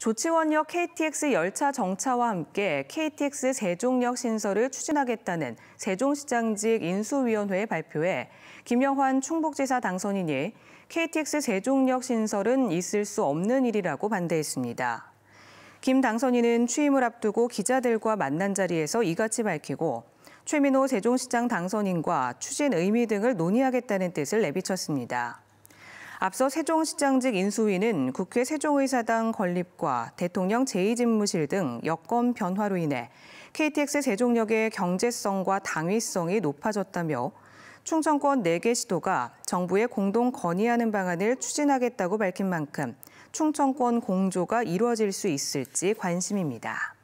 조치원역 KTX 열차 정차와 함께 KTX 세종역 신설을 추진하겠다는 세종시장직 인수위원회의 발표에 김영환 충북지사 당선인이 KTX 세종역 신설은 있을 수 없는 일이라고 반대했습니다. 김 당선인은 취임을 앞두고 기자들과 만난 자리에서 이같이 밝히고 최민호 세종시장 당선인과 추진 의미 등을 논의하겠다는 뜻을 내비쳤습니다. 앞서 세종시장직 인수위는 국회 세종의사당 건립과 대통령 제2집무실 등 여건 변화로 인해 KTX 세종역의 경제성과 당위성이 높아졌다며 충청권 4개 시도가 정부에 공동 건의하는 방안을 추진하겠다고 밝힌 만큼 충청권 공조가 이루어질 수 있을지 관심입니다.